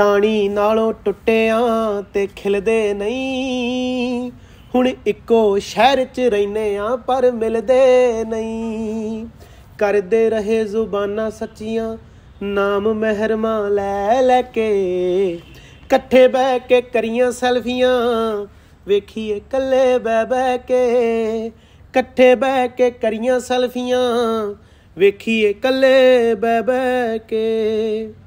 ਟਾਣੀ ਨਾਲੋਂ ਟੁੱਟਿਆ ਤੇ ਖਿਲਦੇ ਨਹੀਂ ਹੁਣ ਇੱਕੋ ਸ਼ਹਿਰ 'ਚ ਰਹਿਨੇ ਆ ਪਰ ਮਿਲਦੇ ਨਹੀਂ ਕਰਦੇ ਰਹੇ ਜ਼ੁਬਾਨਾਂ ਸੱਚੀਆਂ ਨਾਮ ਮਹਿਰਮਾ ਲੈ ਲੈ ਕੇ ਇਕੱਠੇ ਬਹਿ ਕੇ ਕਰੀਆਂ ਸੈਲਫੀਆਂ ਵੇਖੀਏ ਕੱਲੇ ਬਹਿ ਬਹਿ ਕੇ ਇਕੱਠੇ ਬਹਿ ਕੇ ਕਰੀਆਂ ਸੈਲਫੀਆਂ ਵੇਖੀਏ ਕੱਲੇ ਬਹਿ ਬਹਿ ਕੇ